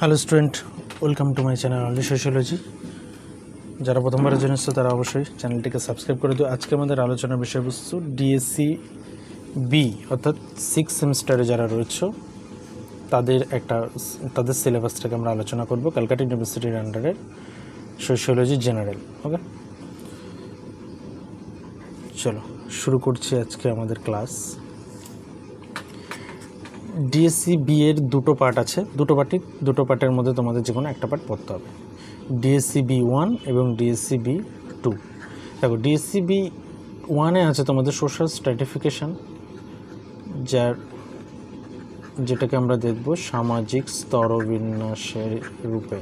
Hello student welcome to my channel only sociology যারা প্রথমবারের জন্য এসছে তারা অবশ্যই চ্যানেলটিকে সাবস্ক্রাইব করে দিও আজকে আমাদের আলোচনার বিষয়বস্তু ডিএসসি বি e অর্থাৎ সিক্স সেমিস্টারে যারা রয়েছে তাদের একটা তাদের সিলেবাসটাকে আমরা আলোচনা করব ক্যালকাটা ইউনিভার্সিটির আন্ডারে সোশ্যোলজি জেনারেল ওকে চলো শুরু করছি আজকে আমাদের ক্লাস ডিএসসি বি এর দুটো পার্ট আছে দুটো পার্টি দুটো পার্টের মধ্যে তোমাদের যে কোনো একটা পার্ট পড়তে হবে ডিএসসি বি ওয়ান এবং ডিএসসি বি টু দেখো ডিএসসি বি ওয়ানে আছে তোমাদের সোশ্যাল স্ট্র্যাটিফিকেশান যার যেটাকে আমরা দেখব সামাজিক স্তরবিন্যাসের রূপে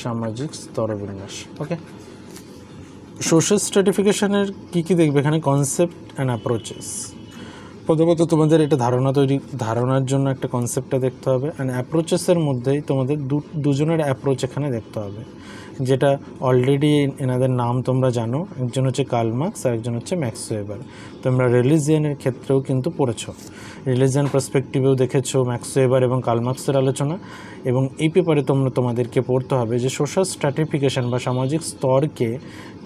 সামাজিক স্তরবিন্যাস ওকে সোশ্যাল স্ট্র্যাটিফিকেশানের কী কী দেখবে এখানে কনসেপ্ট অ্যান্ড অ্যাপ্রোচেস প্রথমত তোমাদের এটা ধারণা তৈরি ধারণার জন্য একটা কনসেপ্টটা দেখতে হবে অ্যান্ড অ্যাপ্রোচেসের মধ্যেই তোমাদের দুজনের অ্যাপ্রোচ এখানে দেখতে হবে যেটা অলরেডি এনাদের নাম তোমরা জানো একজন হচ্ছে কার্ল মার্কস আর একজন হচ্ছে ম্যাক্স তোমরা রিলিজিয়ানের ক্ষেত্রেও কিন্তু পড়েছ রিলিজিয়ান পার্সপেক্টিভেও দেখেছো ম্যাক্স এবং কার্ল মার্কসের আলোচনা এবং এই পেপারে তোমরা তোমাদেরকে পড়তে হবে যে সোশ্যাল স্ট্র্যাটিফিকেশান বা সামাজিক স্তরকে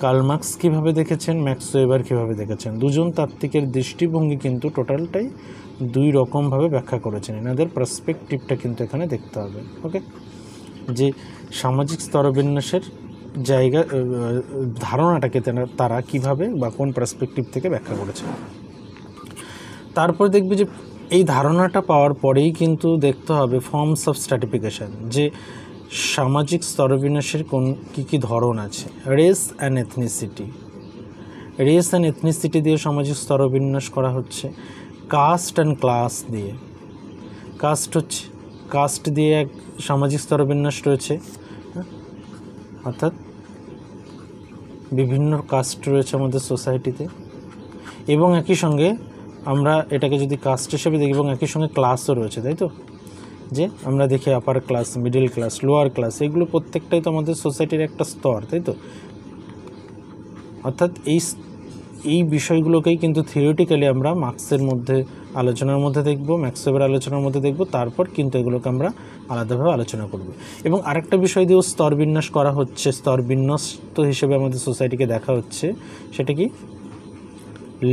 কালমার্কস কীভাবে দেখেছেন ম্যাক্স এবার কীভাবে দেখেছেন দুজন তাত্ত্বিকের দৃষ্টিভঙ্গি কিন্তু টোটালটাই দুই রকমভাবে ব্যাখ্যা করেছেন এনাদের পার্সপেকটিভটা কিন্তু এখানে দেখতে হবে ওকে যে সামাজিক স্তরবিন্যাসের জায়গা ধারণাটাকে তারা কিভাবে বা কোন পার্সপেকটিভ থেকে ব্যাখ্যা করেছে তারপর দেখবে যে এই ধারণাটা পাওয়ার পরেই কিন্তু দেখতে হবে ফর্মস অফ স্ট্র্যাটিফিকেশান যে সামাজিক স্তরবিন্যাসের কোন কী কী ধরন আছে race and ethnicity race and ethnicity দিয়ে সামাজিক স্তরবিন্যাস করা হচ্ছে কাস্ট অ্যান্ড ক্লাস দিয়ে কাস্ট হচ্ছে কাস্ট দিয়ে এক সামাজিক স্তরবিন্যাস রয়েছে হ্যাঁ? অর্থাৎ বিভিন্ন কাস্ট রয়েছে আমাদের সোসাইটিতে এবং একই সঙ্গে আমরা এটাকে যদি কাস্ট হিসেবে দেখি এবং একই সঙ্গে ক্লাসও রয়েছে তাই তো যে আমরা দেখি upper class middle class lower class এগুলো প্রত্যেকটাই তো আমাদের সোসাইটির একটা স্তর তাই তো অর্থাৎ এই এই বিষয়গুলোকেই কিন্তু থিওরিটিক্যালি আমরা মার্ক্সের মধ্যে আলোচনার মধ্যে দেখব ম্যাক্সেবের আলোচনার মধ্যে দেখব তারপর কিন্তু এগুলোকে আমরা আলাদাভাবে আলোচনা করব এবং আরেকটা বিষয় দিয়েও স্তরবিন্যাস করা হচ্ছে স্তরবিন্যস্ত হিসেবে আমাদের সোসাইটিকে দেখা হচ্ছে সেটা কি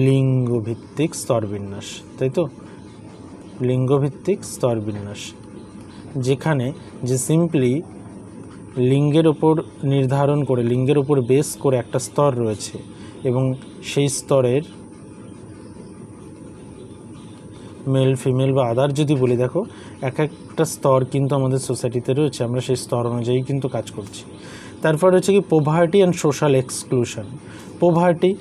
লিঙ্গভিত্তিক স্তরবিন্যাস তাই তো লিঙ্গভিত্তিক স্তরবিন্যাস যেখানে যে সিম্পলি লিঙ্গের ওপর নির্ধারণ করে লিঙ্গের ওপর বেস করে একটা স্তর রয়েছে এবং সেই স্তরের মেল ফিমেল বা আদার যদি বলি দেখো এক একটা স্তর কিন্তু আমাদের সোসাইটিতে রয়েছে আমরা সেই স্তর অনুযায়ী কিন্তু কাজ করছি তারপর হচ্ছে কি poverty and social exclusion poverty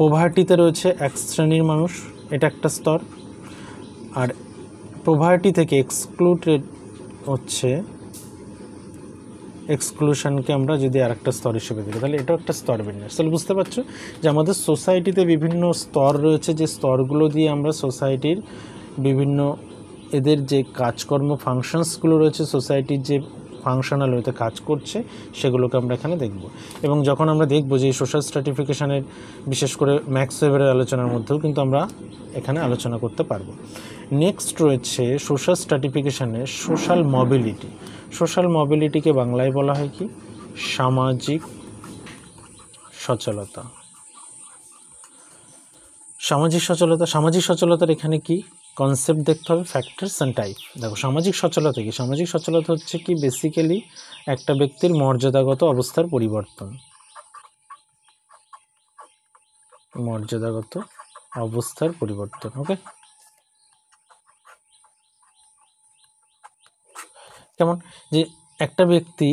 পোভার্টিতে রয়েছে এক শ্রেণীর মানুষ এটা একটা স্তর আর পোভার্টি থেকে এক্সক্লুডেড হচ্ছে এক্সক্লুশনকে আমরা যদি আর একটা স্তর হিসেবে দিই তাহলে এটাও একটা স্তর বিন্যাস তাহলে বুঝতে পারছো যে আমাদের সোসাইটিতে বিভিন্ন স্তর রয়েছে যে স্তরগুলো দিয়ে আমরা সোসাইটির বিভিন্ন এদের যে কাজকর্ম ফাংশনসগুলো রয়েছে সোসাইটির যে ফাংশনাল ওয়েতে কাজ করছে সেগুলোকে আমরা এখানে দেখব এবং যখন আমরা দেখব যে সোশ্যাল স্ট্র্যাটিফিকেশানের বিশেষ করে ম্যাক্স ওয়েবারের আলোচনার মধ্যেও কিন্তু আমরা এখানে আলোচনা করতে পারবো নেক্সট রয়েছে সোশ্যাল স্ট্র্যাটিফিকেশানে সোশ্যাল মবিলিটি সোশ্যাল মবিলিটিকে বাংলায় বলা হয় কি সামাজিক সচলতা সামাজিক সচলতা সামাজিক সচলতার এখানে কি কনসেপ্ট দেখতে হবে ফ্যাক্টরস অ্যান্ড টাইপ দেখো সামাজিক সচলতা কি সামাজিক সচলতা হচ্ছে কি বেসিক্যালি একটা ব্যক্তির মর্যাদাগত অবস্থার পরিবর্তন মর্যাদাগত অবস্থার পরিবর্তন ওকে যেমন যে একটা ব্যক্তি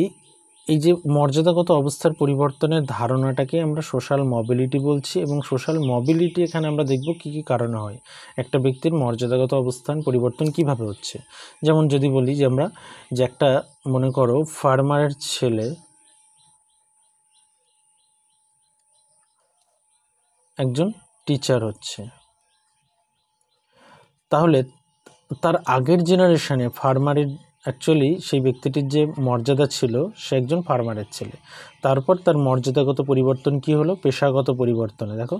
এই যে মর্যাদাগত অবস্থার পরিবর্তনের ধারণাটাকে আমরা সোশ্যাল মবিলিটি বলছি এবং সোশ্যাল মবিলিটি এখানে আমরা দেখব কি কি কারণে হয় একটা ব্যক্তির মর্যাদাগত অবস্থান পরিবর্তন কিভাবে হচ্ছে যেমন যদি বলি যে আমরা যে একটা মনে করো ফার্মারের ছেলে একজন টিচার হচ্ছে তাহলে তার আগের জেনারেশনে ফার্মারের অ্যাকচুয়ালি সেই ব্যক্তিটির যে মর্যাদা ছিল সে একজন ফার্মারের ছেলে তারপর তার মর্যাদাগত পরিবর্তন কি হলো পেশাগত পরিবর্তনে দেখো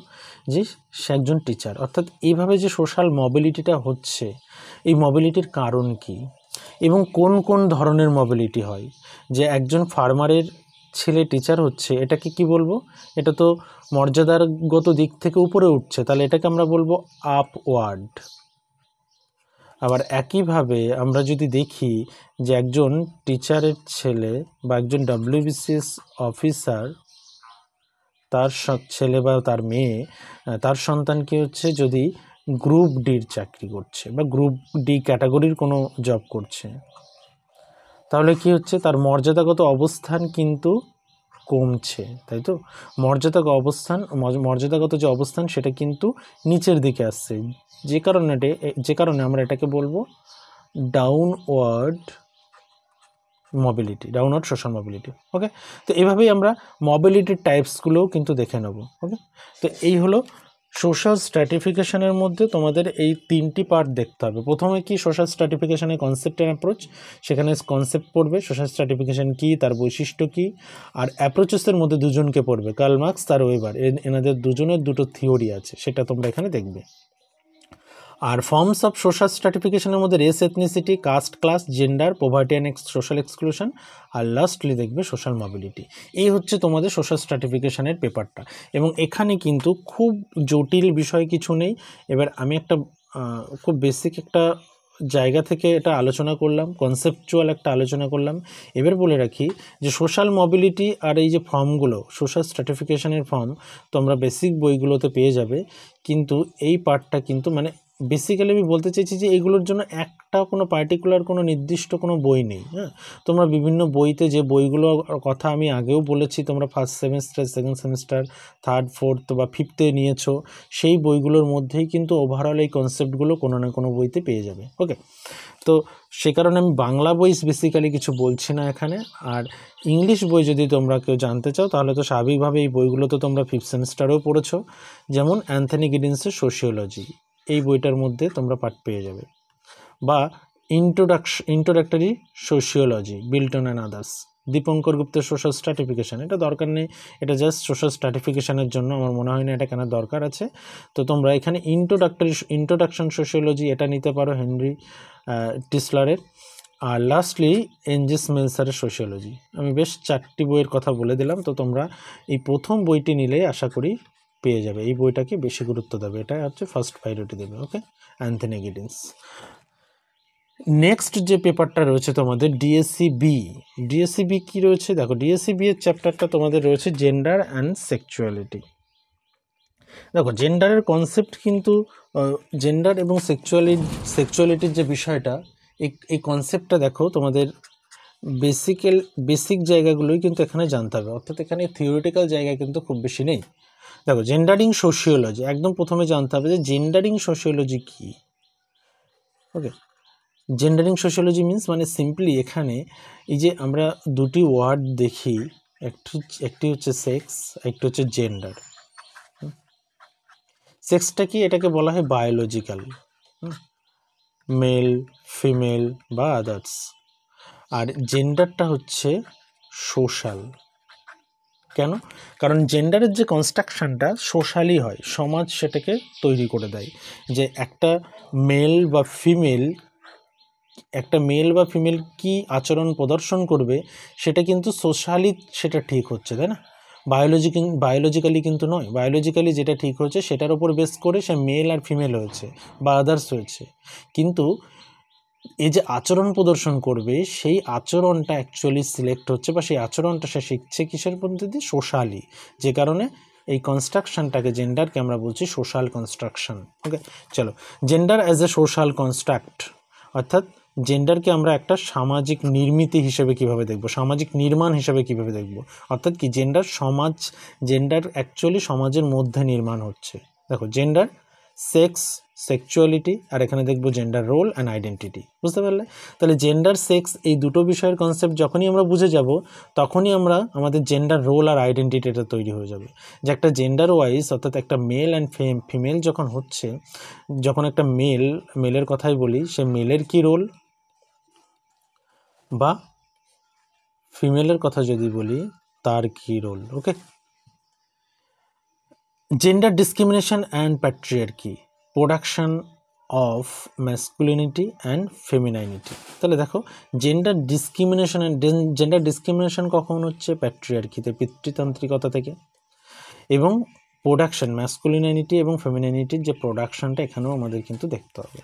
যে সে একজন টিচার অর্থাৎ এইভাবে যে সোশ্যাল মবিলিটিটা হচ্ছে এই মবিলিটির কারণ কি এবং কোন কোন ধরনের মবিলিটি হয় যে একজন ফার্মারের ছেলে টিচার হচ্ছে এটাকে কি বলবো এটা তো মর্যাদারগত দিক থেকে উপরে উঠছে তাহলে এটাকে আমরা বলবো আপওয়ার্ড আবার একইভাবে আমরা যদি দেখি যে একজন টিচারের ছেলে বা একজন ডাব্লিউবিসিএস অফিসার তার ছেলে বা তার মেয়ে তার সন্তানকে হচ্ছে যদি গ্রুপ ডির চাকরি করছে বা গ্রুপ ডি ক্যাটাগরির কোনো জব করছে তাহলে কি হচ্ছে তার মর্যাদাগত অবস্থান কিন্তু কমছে তাই তো মর্যাদাগত অবস্থান মর্যাদাগত যে অবস্থান সেটা কিন্তু নিচের দিকে আসছে যে কারণে যে কারণে আমরা এটাকে বলবো downward mobility downward social mobility okay তো এভাবেই আমরা মোবিলিটির টাইপসগুলোও কিন্তু দেখে নেব ওকে তো এই হলো সোশ্যাল স্ট্র্যাটিফিকেশানের মধ্যে তোমাদের এই তিনটি পার্ট দেখতে হবে প্রথমে কি সোশ্যাল স্ট্র্যাটিফিকেশনের কনসেপ্ট অ্যান্ড অ্যাপ্রোচ সেখানে কনসেপ্ট পড়বে সোশ্যাল স্ট্র্যাটিফিকেশান কী তার বৈশিষ্ট্য কী আর অ্যাপ্রোচেসের মধ্যে দুজনকে পড়বে কার্ল মার্কস তার ওয়েবার এনাদের দুজনের দুটো থিওরি আছে সেটা তোমরা এখানে দেখবে আর ফর্মস অফ সোশ্যাল স্ট্রাটিফিকেশনের মধ্যে race ethnicity caste class gender poverty and social exclusion আর লাস্টলি দেখবে সোশ্যাল মোবিলিটি এই হচ্ছে তোমাদের সোশ্যাল স্ট্রাটিফিকেশনের পেপারটা এবং এখানে কিন্তু খুব জটিল বিষয় কিছু নেই এবার আমি একটা খুব বেসিক একটা জায়গা থেকে এটা আলোচনা করলাম কনসেপচুয়াল একটা আলোচনা করলাম এবার বলে রাখি যে সোশ্যাল মবিলিটি আর এই যে ফর্মগুলো সোশ্যাল স্ট্র্যাটিফিকেশনের ফর্ম তোমরা বেসিক বইগুলোতে পেয়ে যাবে কিন্তু এই পার্টটা কিন্তু মানে বেসিক্যালি আমি বলতে চাইছি যে এগুলোর জন্য একটা কোনো পার্টিকুলার কোনো নির্দিষ্ট কোনো বই নেই হ্যাঁ তোমরা বিভিন্ন বইতে যে বইগুলো কথা আমি আগেও বলেছি তোমরা first semester second semester third fourth বা ফিফথে নিয়েছো সেই বইগুলোর মধ্যেই কিন্তু ওভারঅল এই কনসেপ্টগুলো কোনো না কোনো বইতে পেয়ে যাবে ওকে তো সে কারণে আমি বাংলা বই বেসিক্যালি কিছু বলছি না এখানে আর ইংলিশ বই যদি তোমরা কেউ জানতে চাও তাহলে তো স্বাভাবিকভাবে এই বইগুলো তো তোমরা ফিফথ সেমিস্টারেও পড়েছো যেমন অ্যান্থনি গিডিন্সের সোশিওলজি এই বইটার মধ্যে তোমরা পাঠ পেয়ে যাবে বা introduction introductory sociology Bilton and others Dipankar গুপ্তের সোশ্যাল স্ট্র্যাটিফিকেশান এটা দরকার নেই এটা জাস্ট সোশ্যাল স্ট্র্যাটিফিকেশানের জন্য আমার মনে হয় না এটা কেন দরকার আছে তো তোমরা এখানে ইন্ট্রোডাক্টরি ইন্ট্রোডাকশন সোশিওলজি এটা নিতে পারো হেনরি টিসলারের আর লাস্টলি এনজিস মেন্সারের সোশিওলজি আমি বেশ চারটি বইয়ের কথা বলে দিলাম তো তোমরা এই প্রথম বইটি নিলে আশা করি পেয়ে যাবে এই বইটাকে বেশি গুরুত্ব দেবে এটা হচ্ছে ফার্স্ট প্রায়োরিটি দেবে ওকে অ্যান্থনি গিডিন্স নেক্সট যে পেপারটা রয়েছে তোমাদের ডিএসসি বি ডিএসসি বি কী রয়েছে দেখো ডিএসসি বি e এর চ্যাপ্টারটা তোমাদের রয়েছে জেন্ডার অ্যান্ড সেক্সুয়ালিটি দেখো জেন্ডারের কনসেপ্ট কিন্তু জেন্ডার এবং সেক্সুয়ালি সেক্সুয়ালিটির যে বিষয়টা এই কনসেপ্টটা দেখো তোমাদের বেসিক্যাল বেসিক জায়গাগুলোই কিন্তু এখানে জানতে হবে অর্থাৎ এখানে থিওরিটিক্যাল জায়গা কিন্তু খুব বেশি নেই দেখো জেন্ডারিং সোশিওলজি একদম প্রথমে জানতে হবে যে জেন্ডারিং সোশিওলজি কি ওকে জেন্ডারিং সোশিওলজি মিন্স মানে সিম্পলি এখানে এই যে আমরা দুটি ওয়ার্ড দেখি একটি একটি হচ্ছে সেক্স একটি হচ্ছে জেন্ডার সেক্সটা কি এটাকে বলা হয় বায়োলজিক্যাল মেল ফিমেল বা আদার্স আর জেন্ডারটা হচ্ছে সোশ্যাল কেন কারণ জেন্ডারের যে কনস্ট্রাকশানটা সোশ্যালি হয় সমাজ সেটাকে তৈরি করে দেয় যে একটা মেল বা ফিমেল একটা মেল বা ফিমেল কি আচরণ প্রদর্শন করবে সেটা কিন্তু সোশ্যালি সেটা ঠিক হচ্ছে তাই না বায়োলজি বায়োলজিক্যালি কিন্তু নয় বায়োলজিক্যালি যেটা ঠিক হচ্ছে সেটার ওপর বেস করে সে মেল আর ফিমেল হয়েছে বা আদার্স হয়েছে কিন্তু এই যে আচরণ প্রদর্শন করবে সেই আচরণটা অ্যাকচুয়ালি সিলেক্ট হচ্ছে বা সেই আচরণটা সে শিখছে কিসের পদ্ধতি সোশ্যালি যে কারণে এই কনস্ট্রাকশনটাকে জেন্ডারকে আমরা বলছি সোশ্যাল কনস্ট্রাকশন ওকে চলো gender as a social construct অর্থাৎ জেন্ডারকে আমরা একটা সামাজিক নির্মিতি হিসেবে কিভাবে দেখব সামাজিক নির্মাণ হিসেবে কিভাবে দেখব অর্থাৎ কি জেন্ডার সমাজ জেন্ডার অ্যাকচুয়ালি সমাজের মধ্যে নির্মাণ হচ্ছে দেখো জেন্ডার সেক্স সেক্সুয়ালিটি আর এখানে দেখবো জেন্ডার রোল অ্যান্ড আইডেন্টিটি বুঝতে পারলে তাহলে জেন্ডার সেক্স এই দুটো বিষয়ের কনসেপ্ট যখনই আমরা বুঝে যাব তখনই আমরা আমাদের জেন্ডার রোল আর আইডেন্টিটিটা তৈরি হয়ে যাবে যে একটা জেন্ডার ওয়াইজ অর্থাৎ একটা মেল অ্যান্ড ফিমেল যখন হচ্ছে যখন একটা মেল মেলের কথাই বলি সে মেলের কি রোল বা ফিমেলের কথা যদি বলি তার কি role okay gender discrimination and patriarchy কি production of masculinity and femininity তাহলে দেখো জেন্ডার ডিসক্রিমিনেশন জেন্ডার ডিসক্রিমিনেশন কখন হচ্ছে প্যাট্রিয়ারকিতে পিতৃতান্ত্রিকতা থেকে এবং প্রোডাকশান ম্যাসকুলিনাইনিটি এবং ফেমিনাইনিটির যে প্রোডাকশানটা এখানেও আমাদের কিন্তু দেখতে হবে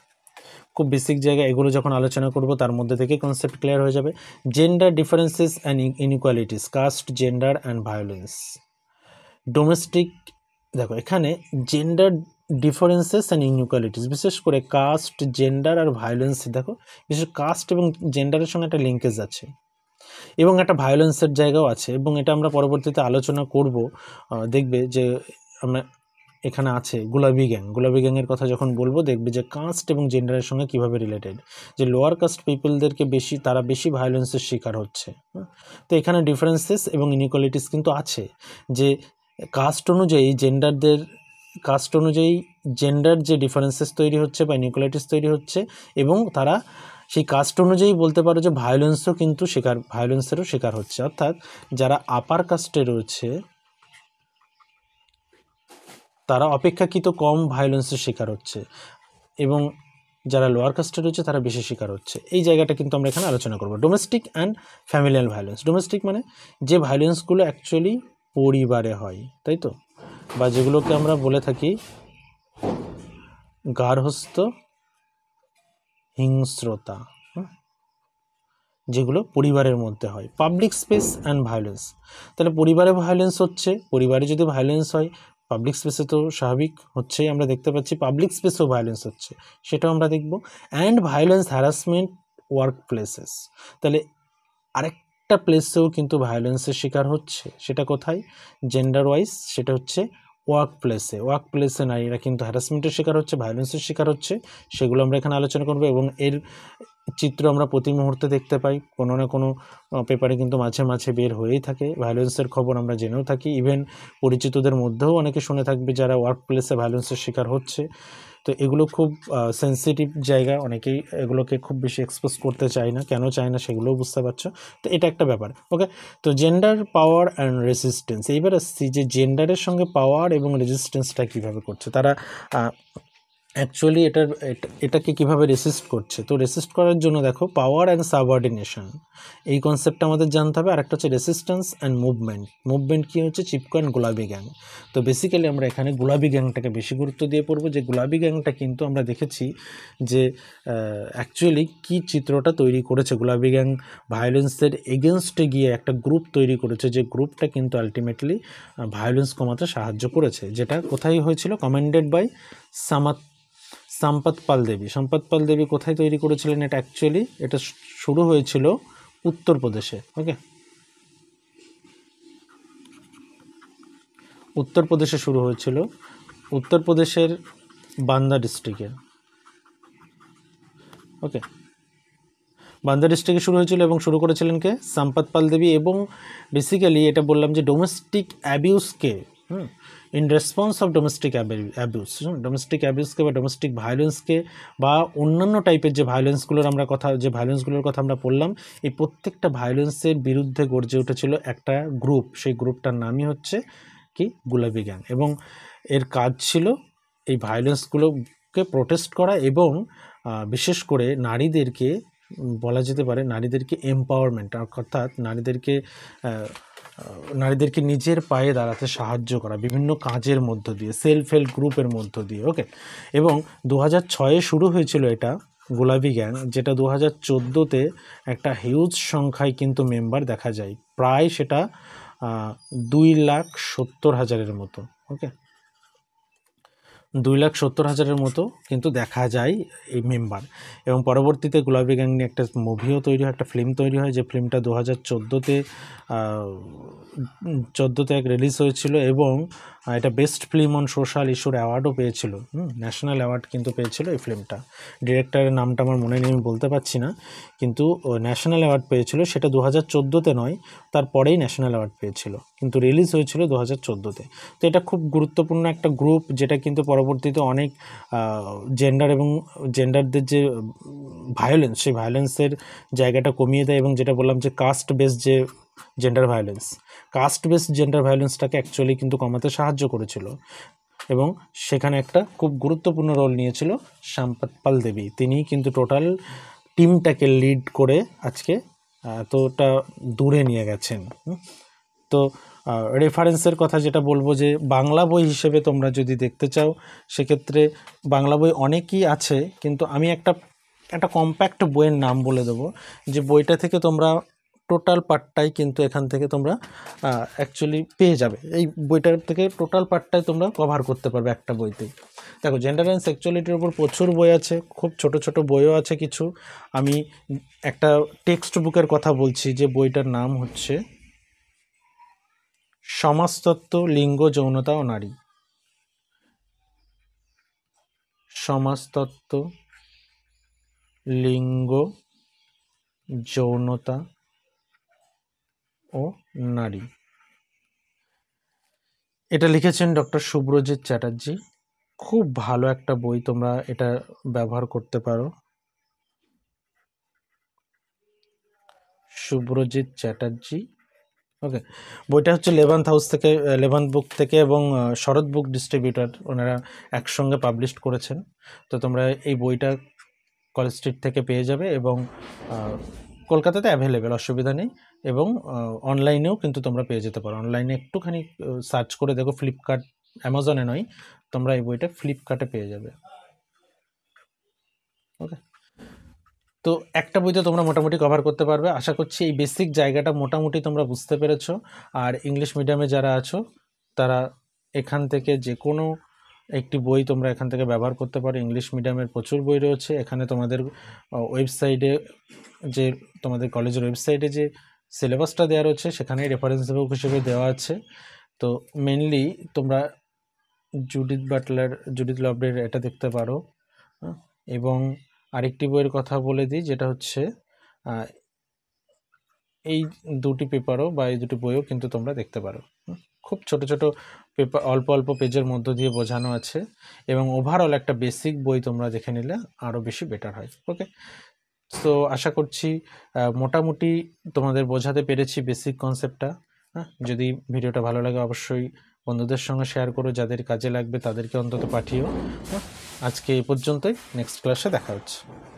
খুব বেসিক জায়গায় এগুলো যখন আলোচনা করব তার মধ্যে থেকে কনসেপ্ট ক্লিয়ার হয়ে যাবে gender differences and inequalities caste gender and violence domestic দেখো এখানে জেন্ডার ডিফারেন্সেস অ্যান্ড ইনইকুয়ালিটিস বিশেষ করে কাস্ট জেন্ডার আর ভায়োলেন্স দেখো বিশেষ কাস্ট এবং জেন্ডারের সঙ্গে একটা লিঙ্কেজ আছে এবং একটা ভায়োলেন্সের জায়গাও আছে এবং এটা আমরা পরবর্তীতে আলোচনা করব দেখবে যে আমরা এখানে আছে গুলাবি গ্যাং গুলাবি গ্যাংয়ের কথা যখন বলবো দেখবে যে কাস্ট এবং জেন্ডারের সঙ্গে কীভাবে রিলেটেড যে লোয়ার কাস্ট পিপলদেরকে বেশি তারা বেশি ভায়োলেন্সের শিকার হচ্ছে হ্যাঁ? তো এখানে ডিফারেন্সেস এবং ইনিকোয়ালিটিস কিন্তু আছে যে কাস্ট অনুযায়ী জেন্ডারদের কাস্ট অনুযায়ী জেন্ডার যে ডিফারেন্সেস তৈরি হচ্ছে বা নিউক্লিয়াটিস তৈরি হচ্ছে এবং তারা সেই কাস্ট অনুযায়ী বলতে পারো যে ভায়োলেন্সও কিন্তু শিকার ভায়োলেন্সেরও শিকার হচ্ছে অর্থাৎ যারা আপার কাস্টে রয়েছে তারা অপেক্ষাকৃত কম ভায়োলেন্সের শিকার হচ্ছে এবং যারা লোয়ার কাস্টে রয়েছে তারা বেশি শিকার হচ্ছে এই জায়গাটা কিন্তু আমরা এখানে আলোচনা করবো domestic and familial violence domestic মানে যে ভায়োলেন্সগুলো অ্যাকচুয়ালি পরিবারে হয় তাই তো বা যেগুলোকে আমরা বলে থাকি গার্হস্থ হিংস্রতা যেগুলো পরিবারের মধ্যে হয় পাবলিক স্পেস অ্যান্ড ভায়োলেন্স তাহলে পরিবারে ভায়োলেন্স হচ্ছে পরিবারে যদি ভায়োলেন্স হয় পাবলিক স্পেসে তো স্বাভাবিক হচ্ছেই আমরা দেখতে পাচ্ছি পাবলিক স্পেসেও ভায়োলেন্স হচ্ছে সেটাও আমরা দেখব and violence harassment workplaces তাহলে আরেকটা প্লেসেও কিন্তু ভায়োলেন্সের শিকার হচ্ছে সেটা কোথায় জেন্ডার ওয়াইজ সেটা হচ্ছে ওয়ার্ক প্লেসে ওয়ার্ক প্লেসে নারীরা কিন্তু হ্যারাসমেন্টের শিকার হচ্ছে ভায়োলেন্সের শিকার হচ্ছে সেগুলো আমরা এখানে আলোচনা করবো এবং এর চিত্র আমরা প্রতি মুহূর্তে দেখতে পাই কোনো না কোনো পেপারে কিন্তু মাঝে মাঝে বের হয়েই থাকে ভায়োলেন্সের খবর আমরা জেনেও থাকি ইভেন পরিচিতদের মধ্যেও অনেকে শুনে থাকবে যারা ওয়ার্ক প্লেসে ভায়োলেন্সের শিকার হচ্ছে তো এগুলো খুব সেন্সিটিভ জায়গা অনেকেই এগুলোকে খুব বেশি এক্সপোজ করতে চায় না কেন চায় না সেগুলোও বুঝতে পারছো তো এটা একটা ব্যাপার ওকে তো জেন্ডার পাওয়ার অ্যান্ড রেজিস্ট্যান্স এইবার আসছি যে জেন্ডারের সঙ্গে পাওয়ার এবং রেজিস্ট্যান্সটা কীভাবে করছে তারা অ্যাকচুয়ালি এটার এটাকে কিভাবে রেসিস্ট করছে তো রেসিস্ট করার জন্য দেখো পাওয়ার অ্যান্ড সাবঅর্ডিনেশন এই কনসেপ্টটা আমাদের জানতে হবে আর একটা হচ্ছে রেসিস্ট্যান্স অ্যান্ড মুভমেন্ট মুভমেন্ট কী হচ্ছে চিপকো অ্যান্ড গোলাপি গ্যাং তো বেসিক্যালি আমরা এখানে গোলাপি গ্যাংটাকে বেশি গুরুত্ব দিয়ে পড়বো যে গোলাপি গ্যাংটা কিন্তু আমরা দেখেছি যে অ্যাকচুয়ালি কী চিত্রটা তৈরি করেছে গোলাপি গ্যাং ভায়োলেন্সের এগেনস্টে গিয়ে একটা গ্রুপ তৈরি করেছে যে গ্রুপটা কিন্তু আলটিমেটলি ভায়োলেন্স কমাতে সাহায্য করেছে যেটা কোথায় হয়েছিল কমেন্ডেড বাই সামাত সম্পদ পাল দেবী সম্পদ পাল দেবী কোথায় তৈরি করেছিলেন এটা অ্যাকচুয়ালি এটা শুরু হয়েছিল উত্তরপ্রদেশে ওকে উত্তরপ্রদেশে শুরু হয়েছিল উত্তরপ্রদেশের বান্দা ডিস্ট্রিক্টে ওকে বান্দা ডিস্ট্রিক্টে শুরু হয়েছিল এবং শুরু করেছিলেন কে সম্পদ পাল দেবী এবং বেসিক্যালি এটা বললাম যে ডোমেস্টিক অ্যাবিউসকে hmm in response of domestic abuse domestic অ্যাবিউসকে বা ডোমেস্টিক ভায়োলেন্সকে বা অন্যান্য টাইপের যে ভায়োলেন্সগুলোর আমরা কথা যে ভায়োলেন্সগুলোর কথা আমরা বললাম এই প্রত্যেকটা ভায়োলেন্সের বিরুদ্ধে গর্জে উঠেছিল একটা গ্রুপ সেই গ্রুপটার নামই হচ্ছে কি গুলাবি গ্যাং এবং এর কাজ ছিল এই ভায়োলেন্সগুলোকে প্রোটেস্ট করা এবং বিশেষ করে নারীদেরকে বলা যেতে পারে নারীদেরকে এম্পাওয়ারমেন্ট অর্থাৎ নারীদেরকে নারীদেরকে নিজের পায়ে দাঁড়াতে সাহায্য করা বিভিন্ন কাজের মধ্য দিয়ে সেলফ হেল্প গ্রুপের মধ্য দিয়ে ওকে এবং দু ছয়ে শুরু হয়েছিল এটা গোলাপি গ্যাং যেটা দু হাজার চোদ্দোতে একটা হিউজ সংখ্যায় কিন্তু মেম্বার দেখা যায় প্রায় সেটা দুই লাখ সত্তর হাজারের মতো ওকে দুই লাখ সত্তর হাজারের মতো কিন্তু দেখা যায় এই মেম্বার এবং পরবর্তীতে গুলাবি গ্যাং নিয়ে একটা মুভিও তৈরি হয় একটা ফিল্ম তৈরি হয় যে ফিল্মটা দু হাজার চোদ্দোতে চোদ্দোতে এক রিলিজ হয়েছিল এবং এটা বেস্ট ফিল্ম অন সোশ্যাল ইস্যুর অ্যাওয়ার্ডও পেয়েছিল ন্যাশনাল অ্যাওয়ার্ড কিন্তু পেয়েছিল এই ফিল্মটা ডিরেক্টরের নামটা আমার মনে নেই আমি বলতে পারছি না কিন্তু ন্যাশনাল অ্যাওয়ার্ড পেয়েছিল সেটা দু হাজার চোদ্দোতে নয় তারপরেই ন্যাশনাল অ্যাওয়ার্ড পেয়েছিল কিন্তু রিলিজ হয়েছিল দু হাজার চোদ্দোতে তো এটা খুব গুরুত্বপূর্ণ একটা গ্রুপ যেটা কিন্তু পরবর্তীতে অনেক জেন্ডার এবং জেন্ডারদের যে ভায়োলেন্স সেই ভায়োলেন্সের জায়গাটা কমিয়ে দেয় এবং যেটা বললাম যে কাস্ট বেস যে gender violence caste base gender ভায়োলেন্সটাকে অ্যাকচুয়ালি কিন্তু কমাতে সাহায্য করেছিল এবং সেখানে একটা খুব গুরুত্বপূর্ণ রোল নিয়েছিল শ্যামপাল দেবী তিনি কিন্তু টোটাল টিমটাকে লিড করে আজকে এতটা দূরে নিয়ে গেছেন তো রেফারেন্সের কথা যেটা বলবো যে বাংলা বই হিসেবে তোমরা যদি দেখতে চাও সেক্ষেত্রে বাংলা বই অনেকই আছে কিন্তু আমি একটা একটা কম্প্যাক্ট বইয়ের নাম বলে দেবো যে বইটা থেকে তোমরা টোটাল পার্টটাই কিন্তু এখান থেকে তোমরা অ্যাকচুয়ালি পেয়ে যাবে এই বইটার থেকে টোটাল পার্টটাই তোমরা কভার করতে পারবে একটা বইতেই দেখো জেন্ডার অ্যান্ড সেক্সুয়ালিটির উপর প্রচুর বই আছে খুব ছোট ছোট বইও আছে কিছু আমি একটা টেক্সট বুকের কথা বলছি যে বইটার নাম হচ্ছে সমাজতত্ত্ব লিঙ্গ যৌনতা ও নারী সমাজতত্ত্ব লিঙ্গ যৌনতা ও নারী এটা লিখেছেন ডক্টর সুব্রজিৎ চ্যাটার্জি খুব ভালো একটা বই তোমরা এটা ব্যবহার করতে পারো সুব্রজিৎ চ্যাটার্জি ওকে বইটা হচ্ছে লেভান্থ হাউস থেকে লেভান্থ বুক থেকে এবং শরৎ বুক ডিস্ট্রিবিউটার ওনারা একসঙ্গে পাবলিশ করেছেন তো তোমরা এই বইটা কলেজ স্ট্রিট থেকে পেয়ে যাবে এবং কলকাতাতে অ্যাভেলেবেল অসুবিধা নেই এবং অনলাইনেও কিন্তু তোমরা পেয়ে যেতে পারো অনলাইনে একটুখানি সার্চ করে দেখো ফ্লিপকার্ট অ্যামাজনে নয় তোমরা এই বইটা ফ্লিপকার্টে পেয়ে যাবে ওকে তো একটা বইতে তোমরা মোটামুটি কভার করতে পারবে আশা করছি এই বেসিক জায়গাটা মোটামুটি তোমরা বুঝতে পেরেছ আর ইংলিশ মিডিয়ামে যারা আছো তারা এখান থেকে যে কোনো একটি বই তোমরা এখান থেকে ব্যবহার করতে পারো ইংলিশ মিডিয়ামের প্রচুর বই রয়েছে এখানে তোমাদের ওয়েবসাইটে যে তোমাদের কলেজের ওয়েবসাইটে যে সিলেবাসটা দেওয়া রয়েছে সেখানে রেফারেন্স বুক হিসেবে দেওয়া আছে তো মেনলি তোমরা জুডিত বাটলার জুডিথ লবের এটা দেখতে পারো হ্যাঁ? এবং আরেকটি বইয়ের কথা বলে দিই যেটা হচ্ছে এই দুটি পেপারও বা এই দুটি বইও কিন্তু তোমরা দেখতে পারো খুব ছোট ছোট পেপার অল্প অল্প পেজের মধ্য দিয়ে বোঝানো আছে এবং ওভারঅল একটা বেসিক বই তোমরা দেখে নিলে আরও বেশি বেটার হয় ওকে সো আশা করছি মোটামুটি তোমাদের বোঝাতে পেরেছি বেসিক কনসেপ্টটা হ্যাঁ যদি ভিডিওটা ভালো লাগে অবশ্যই বন্ধুদের সঙ্গে শেয়ার করো যাদের কাজে লাগবে তাদেরকে অন্তত পাঠিও হ্যাঁ? আজকে এ পর্যন্তই নেক্সট ক্লাসে দেখা হচ্ছে